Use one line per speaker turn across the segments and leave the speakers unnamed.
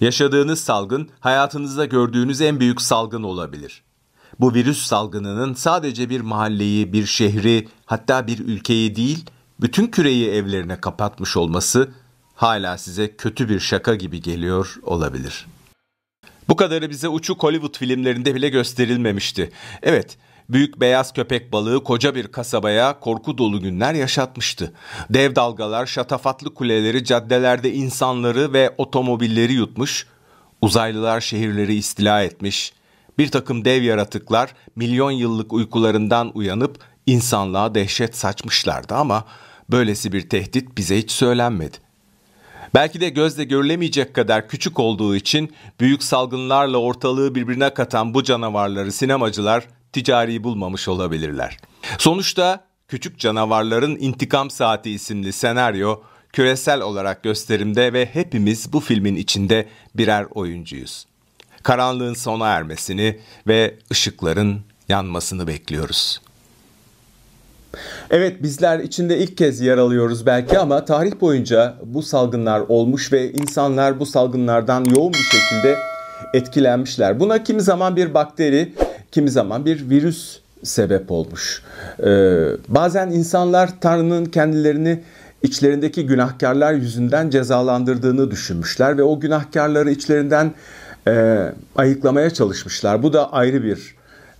Yaşadığınız salgın hayatınızda gördüğünüz en büyük salgın olabilir. Bu virüs salgınının sadece bir mahalleyi, bir şehri, hatta bir ülkeyi değil, bütün küreyi evlerine kapatmış olması hala size kötü bir şaka gibi geliyor olabilir. Bu kadarı bize uçuk Hollywood filmlerinde bile gösterilmemişti. Evet, Büyük beyaz köpek balığı koca bir kasabaya korku dolu günler yaşatmıştı. Dev dalgalar şatafatlı kuleleri caddelerde insanları ve otomobilleri yutmuş, uzaylılar şehirleri istila etmiş, bir takım dev yaratıklar milyon yıllık uykularından uyanıp insanlığa dehşet saçmışlardı ama böylesi bir tehdit bize hiç söylenmedi. Belki de gözle görülemeyecek kadar küçük olduğu için büyük salgınlarla ortalığı birbirine katan bu canavarları sinemacılar ticari bulmamış olabilirler. Sonuçta Küçük Canavarların İntikam Saati isimli senaryo küresel olarak gösterimde ve hepimiz bu filmin içinde birer oyuncuyuz. Karanlığın sona ermesini ve ışıkların yanmasını bekliyoruz. Evet bizler içinde ilk kez yer alıyoruz belki ama tarih boyunca bu salgınlar olmuş ve insanlar bu salgınlardan yoğun bir şekilde etkilenmişler. Buna kimi zaman bir bakteri, kimi zaman bir virüs sebep olmuş. Ee, bazen insanlar Tanrı'nın kendilerini içlerindeki günahkarlar yüzünden cezalandırdığını düşünmüşler ve o günahkarları içlerinden e, ayıklamaya çalışmışlar. Bu da ayrı bir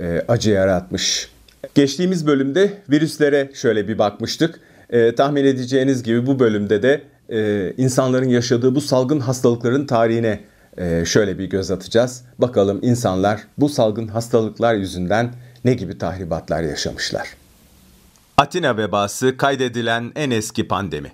e, acı yaratmış. Geçtiğimiz bölümde virüslere şöyle bir bakmıştık. E, tahmin edeceğiniz gibi bu bölümde de e, insanların yaşadığı bu salgın hastalıkların tarihine ee, şöyle bir göz atacağız. Bakalım insanlar bu salgın hastalıklar yüzünden ne gibi tahribatlar yaşamışlar. Atina vebası kaydedilen en eski pandemi.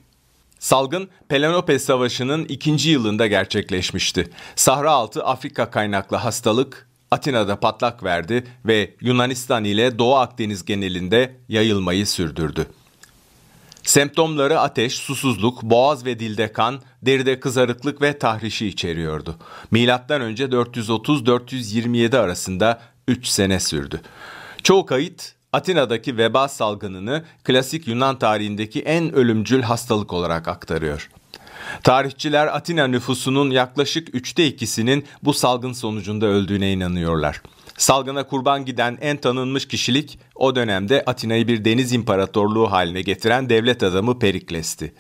Salgın Pelopes Savaşı'nın ikinci yılında gerçekleşmişti. Sahra altı Afrika kaynaklı hastalık Atina'da patlak verdi ve Yunanistan ile Doğu Akdeniz genelinde yayılmayı sürdürdü. Semptomları ateş, susuzluk, boğaz ve dilde kan, deride kızarıklık ve tahrişi içeriyordu. Milattan önce 430-427 arasında 3 sene sürdü. Çoğu kayıt Atina'daki veba salgınını klasik Yunan tarihindeki en ölümcül hastalık olarak aktarıyor. Tarihçiler Atina nüfusunun yaklaşık üçte ikisinin bu salgın sonucunda öldüğüne inanıyorlar. Salgına kurban giden en tanınmış kişilik o dönemde Atina'yı bir deniz imparatorluğu haline getiren devlet adamı Perikles'ti.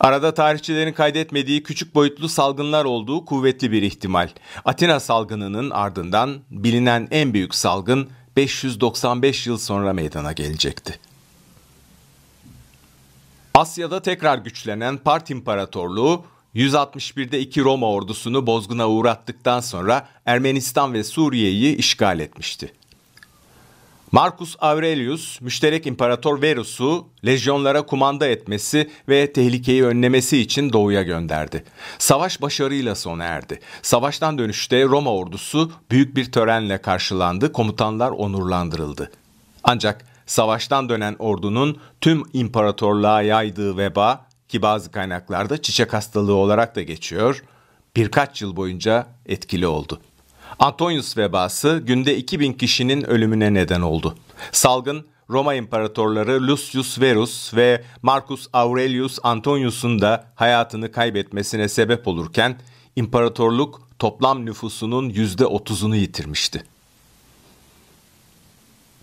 Arada tarihçilerin kaydetmediği küçük boyutlu salgınlar olduğu kuvvetli bir ihtimal. Atina salgınının ardından bilinen en büyük salgın 595 yıl sonra meydana gelecekti. Asya'da tekrar güçlenen Part İmparatorluğu 161'de iki Roma ordusunu bozguna uğrattıktan sonra Ermenistan ve Suriye'yi işgal etmişti. Marcus Aurelius, müşterek imparator Verus'u lejyonlara kumanda etmesi ve tehlikeyi önlemesi için doğuya gönderdi. Savaş başarıyla sona erdi. Savaştan dönüşte Roma ordusu büyük bir törenle karşılandı, komutanlar onurlandırıldı. Ancak savaştan dönen ordunun tüm imparatorluğa yaydığı veba ki bazı kaynaklarda çiçek hastalığı olarak da geçiyor, birkaç yıl boyunca etkili oldu. Antonius vebası günde 2000 kişinin ölümüne neden oldu. Salgın Roma imparatorları Lucius Verus ve Marcus Aurelius Antonius'un da hayatını kaybetmesine sebep olurken imparatorluk toplam nüfusunun %30'unu yitirmişti.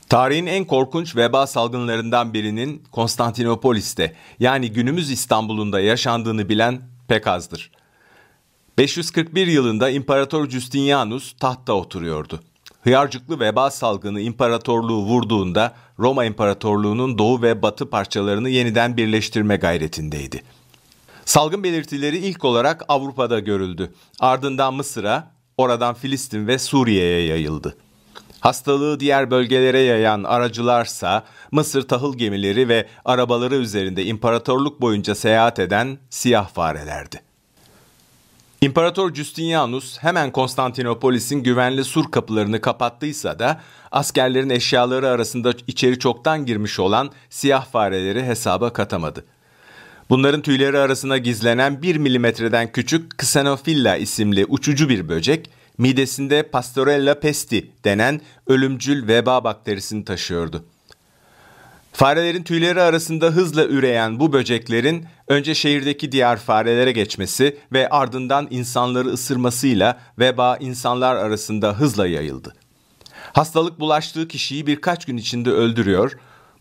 Tarihin en korkunç veba salgınlarından birinin Konstantinopolis'te yani günümüz İstanbul'unda yaşandığını bilen pek azdır. 541 yılında İmparator Justinianus tahtta oturuyordu. Hıyarcıklı veba salgını imparatorluğu vurduğunda Roma İmparatorluğu'nun doğu ve batı parçalarını yeniden birleştirme gayretindeydi. Salgın belirtileri ilk olarak Avrupa'da görüldü. Ardından Mısır'a, oradan Filistin ve Suriye'ye yayıldı. Hastalığı diğer bölgelere yayan aracılarsa Mısır tahıl gemileri ve arabaları üzerinde imparatorluk boyunca seyahat eden siyah farelerdi. İmparator Justinianus hemen Konstantinopolis'in güvenli sur kapılarını kapattıysa da askerlerin eşyaları arasında içeri çoktan girmiş olan siyah fareleri hesaba katamadı. Bunların tüyleri arasına gizlenen 1 milimetreden küçük Xenophila isimli uçucu bir böcek midesinde Pastorella pesti denen ölümcül veba bakterisini taşıyordu. Farelerin tüyleri arasında hızla üreyen bu böceklerin önce şehirdeki diğer farelere geçmesi ve ardından insanları ısırmasıyla veba insanlar arasında hızla yayıldı. Hastalık bulaştığı kişiyi birkaç gün içinde öldürüyor,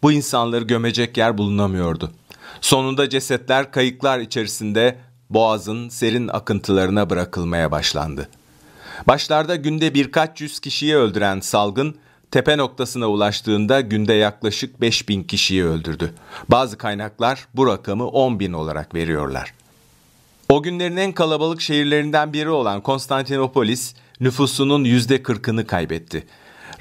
bu insanları gömecek yer bulunamıyordu. Sonunda cesetler kayıklar içerisinde boğazın serin akıntılarına bırakılmaya başlandı. Başlarda günde birkaç yüz kişiyi öldüren salgın tepe noktasına ulaştığında günde yaklaşık 5 bin kişiyi öldürdü. Bazı kaynaklar bu rakamı 10 bin olarak veriyorlar. O günlerin en kalabalık şehirlerinden biri olan Konstantinopolis nüfusunun %40'ını kaybetti.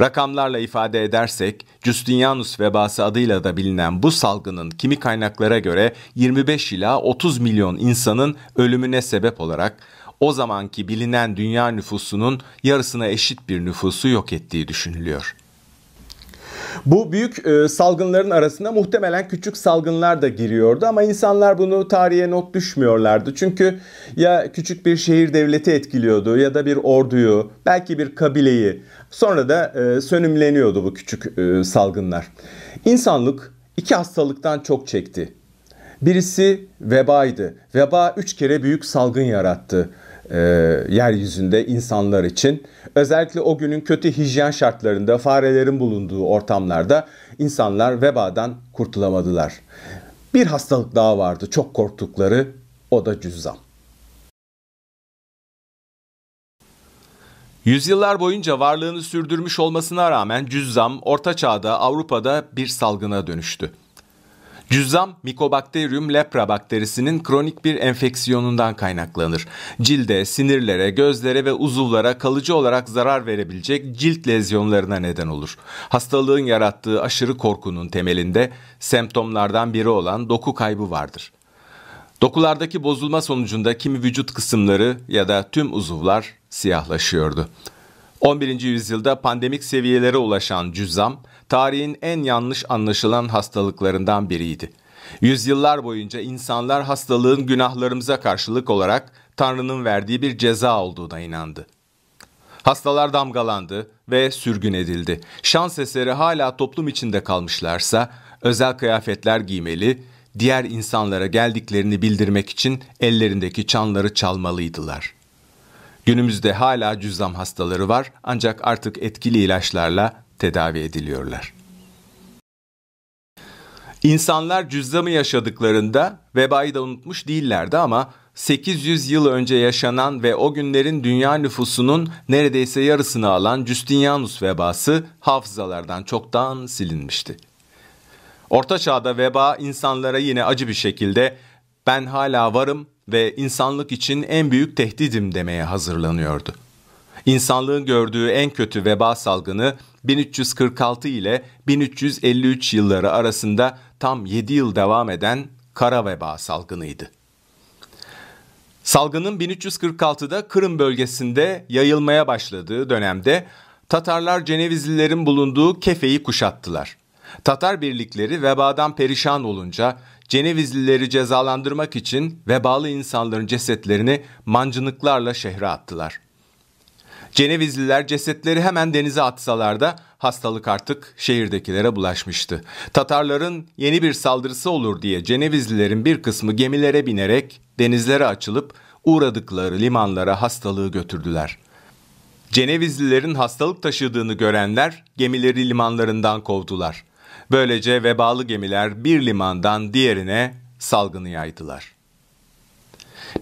Rakamlarla ifade edersek Justinianus vebası adıyla da bilinen bu salgının kimi kaynaklara göre 25 ila 30 milyon insanın ölümüne sebep olarak o zamanki bilinen dünya nüfusunun yarısına eşit bir nüfusu yok ettiği düşünülüyor. Bu büyük e, salgınların arasında muhtemelen küçük salgınlar da giriyordu ama insanlar bunu tarihe not düşmüyorlardı. Çünkü ya küçük bir şehir devleti etkiliyordu ya da bir orduyu, belki bir kabileyi. Sonra da e, sönümleniyordu bu küçük e, salgınlar. İnsanlık iki hastalıktan çok çekti. Birisi vebaydı. Veba üç kere büyük salgın yarattı e, yeryüzünde insanlar için. Özellikle o günün kötü hijyen şartlarında farelerin bulunduğu ortamlarda insanlar vebadan kurtulamadılar. Bir hastalık daha vardı çok korktukları o da cüzzam. Yüzyıllar boyunca varlığını sürdürmüş olmasına rağmen cüzzam Orta Çağ'da Avrupa'da bir salgına dönüştü. Cüzzam Mycobacterium lepra bakterisinin kronik bir enfeksiyonundan kaynaklanır. Cilde, sinirlere, gözlere ve uzuvlara kalıcı olarak zarar verebilecek cilt lezyonlarına neden olur. Hastalığın yarattığı aşırı korkunun temelinde semptomlardan biri olan doku kaybı vardır. Dokulardaki bozulma sonucunda kimi vücut kısımları ya da tüm uzuvlar siyahlaşıyordu. 11. yüzyılda pandemik seviyelere ulaşan cüzzam, tarihin en yanlış anlaşılan hastalıklarından biriydi. Yüzyıllar boyunca insanlar hastalığın günahlarımıza karşılık olarak Tanrı'nın verdiği bir ceza olduğuna inandı. Hastalar damgalandı ve sürgün edildi. Şans eseri hala toplum içinde kalmışlarsa özel kıyafetler giymeli, diğer insanlara geldiklerini bildirmek için ellerindeki çanları çalmalıydılar. Günümüzde hala cüzzam hastaları var ancak artık etkili ilaçlarla tedavi ediliyorlar. İnsanlar cüzdanı yaşadıklarında vebayı da unutmuş değillerdi ama 800 yıl önce yaşanan ve o günlerin dünya nüfusunun neredeyse yarısını alan Justinianus vebası hafızalardan çoktan silinmişti. Orta Çağ'da veba insanlara yine acı bir şekilde ben hala varım ve insanlık için en büyük tehdidim demeye hazırlanıyordu. İnsanlığın gördüğü en kötü veba salgını 1346 ile 1353 yılları arasında tam 7 yıl devam eden kara veba salgınıydı. Salgının 1346'da Kırım bölgesinde yayılmaya başladığı dönemde Tatarlar Cenevizlilerin bulunduğu Kefe'yi kuşattılar. Tatar birlikleri vebadan perişan olunca Cenevizlileri cezalandırmak için vebalı insanların cesetlerini mancınıklarla şehre attılar. Cenevizliler cesetleri hemen denize atsalar da hastalık artık şehirdekilere bulaşmıştı. Tatarların yeni bir saldırısı olur diye Cenevizlilerin bir kısmı gemilere binerek denizlere açılıp uğradıkları limanlara hastalığı götürdüler. Cenevizlilerin hastalık taşıdığını görenler gemileri limanlarından kovdular. Böylece vebalı gemiler bir limandan diğerine salgını yaydılar.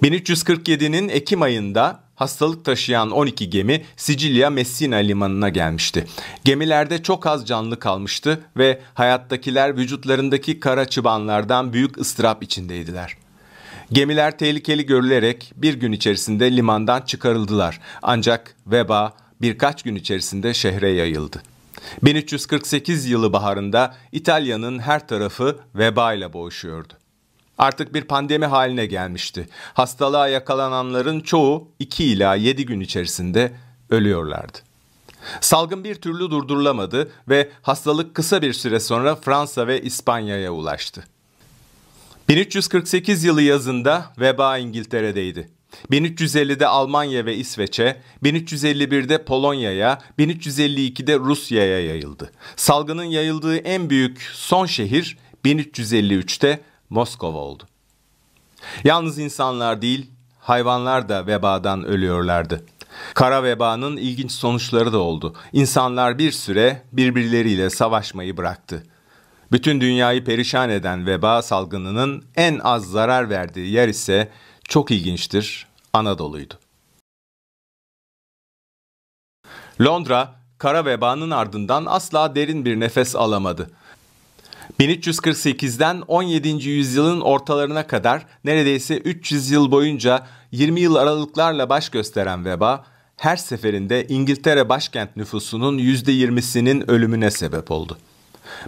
1347'nin Ekim ayında hastalık taşıyan 12 gemi Sicilya Messina limanına gelmişti. Gemilerde çok az canlı kalmıştı ve hayattakiler vücutlarındaki kara çıbanlardan büyük ıstırap içindeydiler. Gemiler tehlikeli görülerek bir gün içerisinde limandan çıkarıldılar. Ancak veba birkaç gün içerisinde şehre yayıldı. 1348 yılı baharında İtalya'nın her tarafı veba ile boğuşuyordu artık bir pandemi haline gelmişti. Hastalığa yakalananların çoğu 2 ila 7 gün içerisinde ölüyorlardı. Salgın bir türlü durdurulamadı ve hastalık kısa bir süre sonra Fransa ve İspanya'ya ulaştı. 1348 yılı yazında veba İngiltere'deydi. 1350'de Almanya ve İsveç'e, 1351'de Polonya'ya, 1352'de Rusya'ya yayıldı. Salgının yayıldığı en büyük son şehir 1353'te Moskova oldu. Yalnız insanlar değil, hayvanlar da vebadan ölüyorlardı. Kara vebanın ilginç sonuçları da oldu. İnsanlar bir süre birbirleriyle savaşmayı bıraktı. Bütün dünyayı perişan eden veba salgınının en az zarar verdiği yer ise çok ilginçtir, Anadolu'ydu. Londra, kara vebanın ardından asla derin bir nefes alamadı. 1348'den 17. yüzyılın ortalarına kadar neredeyse 300 yıl boyunca 20 yıl aralıklarla baş gösteren veba her seferinde İngiltere başkent nüfusunun %20'sinin ölümüne sebep oldu.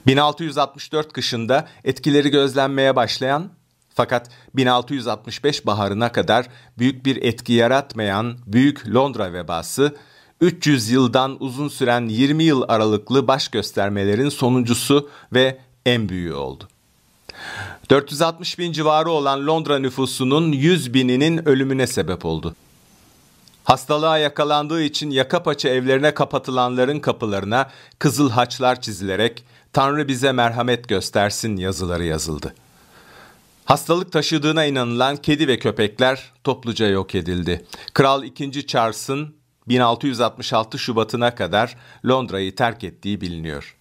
1664 kışında etkileri gözlenmeye başlayan fakat 1665 baharına kadar büyük bir etki yaratmayan Büyük Londra vebası 300 yıldan uzun süren 20 yıl aralıklı baş göstermelerin sonuncusu ve en büyüğü oldu. 460 bin civarı olan Londra nüfusunun 100 bininin ölümüne sebep oldu. Hastalığa yakalandığı için yaka paça evlerine kapatılanların kapılarına kızıl haçlar çizilerek Tanrı bize merhamet göstersin yazıları yazıldı. Hastalık taşıdığına inanılan kedi ve köpekler topluca yok edildi. Kral 2. Charles'ın 1666 Şubat'ına kadar Londra'yı terk ettiği biliniyor.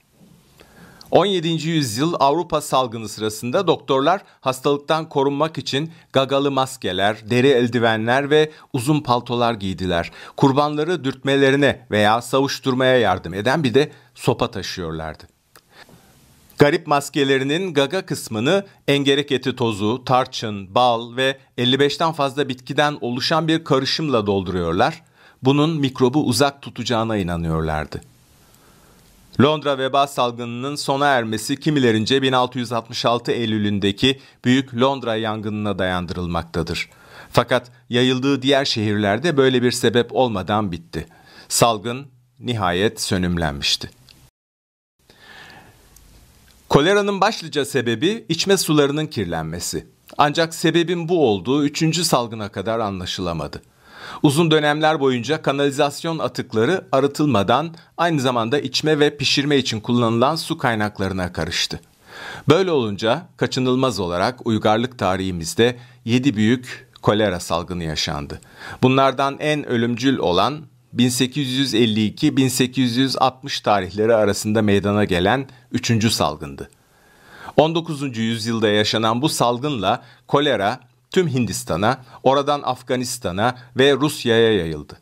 17. yüzyıl Avrupa salgını sırasında doktorlar hastalıktan korunmak için gagalı maskeler, deri eldivenler ve uzun paltolar giydiler. Kurbanları dürtmelerine veya savuşturmaya yardım eden bir de sopa taşıyorlardı. Garip maskelerinin gaga kısmını engerek eti tozu, tarçın, bal ve 55'ten fazla bitkiden oluşan bir karışımla dolduruyorlar. Bunun mikrobu uzak tutacağına inanıyorlardı. Londra veba salgınının sona ermesi kimilerince 1666 Eylül'ündeki Büyük Londra yangınına dayandırılmaktadır. Fakat yayıldığı diğer şehirlerde böyle bir sebep olmadan bitti. Salgın nihayet sönümlenmişti. Koleranın başlıca sebebi içme sularının kirlenmesi. Ancak sebebin bu olduğu üçüncü salgına kadar anlaşılamadı. Uzun dönemler boyunca kanalizasyon atıkları arıtılmadan aynı zamanda içme ve pişirme için kullanılan su kaynaklarına karıştı. Böyle olunca kaçınılmaz olarak uygarlık tarihimizde 7 büyük kolera salgını yaşandı. Bunlardan en ölümcül olan 1852-1860 tarihleri arasında meydana gelen 3. salgındı. 19. yüzyılda yaşanan bu salgınla kolera tüm Hindistan'a, oradan Afganistan'a ve Rusya'ya yayıldı.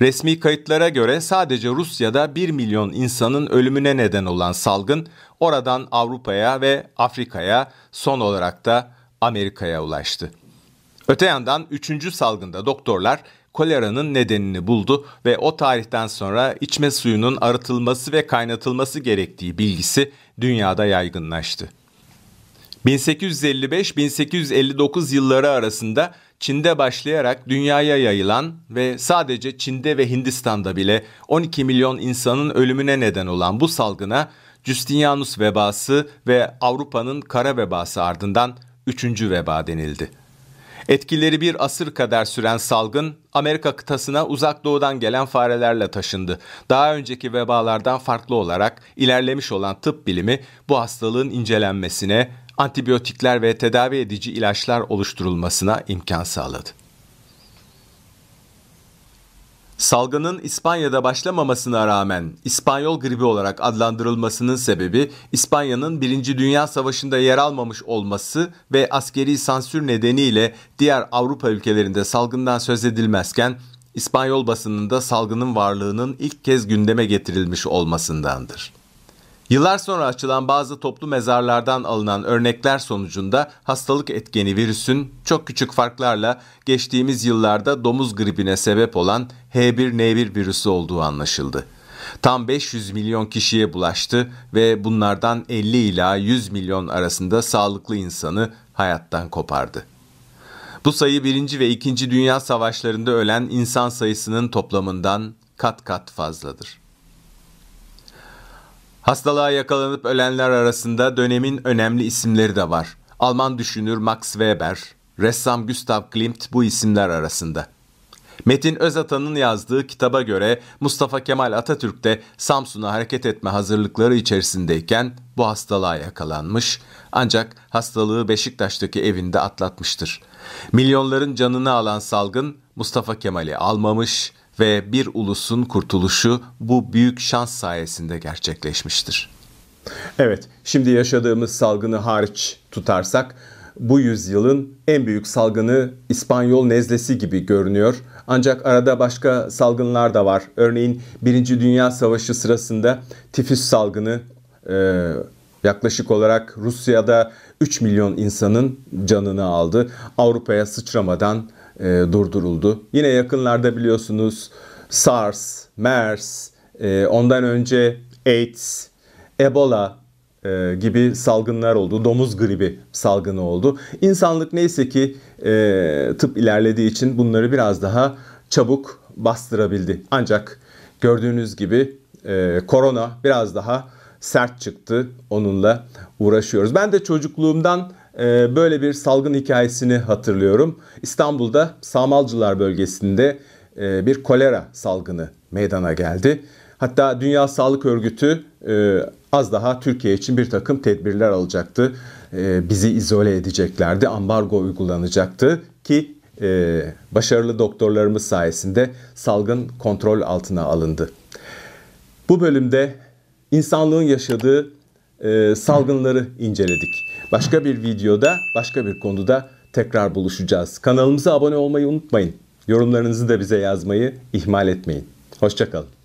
Resmi kayıtlara göre sadece Rusya'da 1 milyon insanın ölümüne neden olan salgın oradan Avrupa'ya ve Afrika'ya son olarak da Amerika'ya ulaştı. Öte yandan 3. salgında doktorlar koleranın nedenini buldu ve o tarihten sonra içme suyunun arıtılması ve kaynatılması gerektiği bilgisi dünyada yaygınlaştı. 1855-1859 yılları arasında Çin'de başlayarak dünyaya yayılan ve sadece Çin'de ve Hindistan'da bile 12 milyon insanın ölümüne neden olan bu salgına Justinianus vebası ve Avrupa'nın kara vebası ardından 3. veba denildi. Etkileri bir asır kadar süren salgın Amerika kıtasına uzak doğudan gelen farelerle taşındı. Daha önceki vebalardan farklı olarak ilerlemiş olan tıp bilimi bu hastalığın incelenmesine antibiyotikler ve tedavi edici ilaçlar oluşturulmasına imkan sağladı. Salgının İspanya'da başlamamasına rağmen İspanyol gribi olarak adlandırılmasının sebebi İspanya'nın 1. Dünya Savaşı'nda yer almamış olması ve askeri sansür nedeniyle diğer Avrupa ülkelerinde salgından söz edilmezken İspanyol basınında salgının varlığının ilk kez gündeme getirilmiş olmasındandır. Yıllar sonra açılan bazı toplu mezarlardan alınan örnekler sonucunda hastalık etkeni virüsün çok küçük farklarla geçtiğimiz yıllarda domuz gribine sebep olan H1N1 virüsü olduğu anlaşıldı. Tam 500 milyon kişiye bulaştı ve bunlardan 50 ila 100 milyon arasında sağlıklı insanı hayattan kopardı. Bu sayı 1. ve 2. Dünya Savaşları'nda ölen insan sayısının toplamından kat kat fazladır. Hastalığa yakalanıp ölenler arasında dönemin önemli isimleri de var. Alman düşünür Max Weber, ressam Gustav Klimt bu isimler arasında. Metin Özatan'ın yazdığı kitaba göre Mustafa Kemal Atatürk de Samsun'a hareket etme hazırlıkları içerisindeyken bu hastalığa yakalanmış ancak hastalığı Beşiktaş'taki evinde atlatmıştır. Milyonların canını alan salgın Mustafa Kemal'i almamış, ve bir ulusun kurtuluşu bu büyük şans sayesinde gerçekleşmiştir. Evet, şimdi yaşadığımız salgını hariç tutarsak bu yüzyılın en büyük salgını İspanyol nezlesi gibi görünüyor. Ancak arada başka salgınlar da var. Örneğin Birinci Dünya Savaşı sırasında tifüs salgını e, yaklaşık olarak Rusya'da 3 milyon insanın canını aldı. Avrupa'ya sıçramadan e, durduruldu. Yine yakınlarda biliyorsunuz SARS, MERS, e, ondan önce AIDS, Ebola e, gibi salgınlar oldu. Domuz gribi salgını oldu. İnsanlık neyse ki e, tıp ilerlediği için bunları biraz daha çabuk bastırabildi. Ancak gördüğünüz gibi e, korona biraz daha sert çıktı. Onunla uğraşıyoruz. Ben de çocukluğumdan ee, böyle bir salgın hikayesini hatırlıyorum. İstanbul'da Samalcılar bölgesinde e, bir kolera salgını meydana geldi. Hatta Dünya Sağlık Örgütü e, az daha Türkiye için bir takım tedbirler alacaktı. E, bizi izole edeceklerdi, ambargo uygulanacaktı ki başarılı doktorlarımız sayesinde salgın kontrol altına alındı. Bu bölümde insanlığın yaşadığı salgınları inceledik. Başka bir videoda, başka bir konuda tekrar buluşacağız. Kanalımıza abone olmayı unutmayın. Yorumlarınızı da bize yazmayı ihmal etmeyin. Hoşçakalın.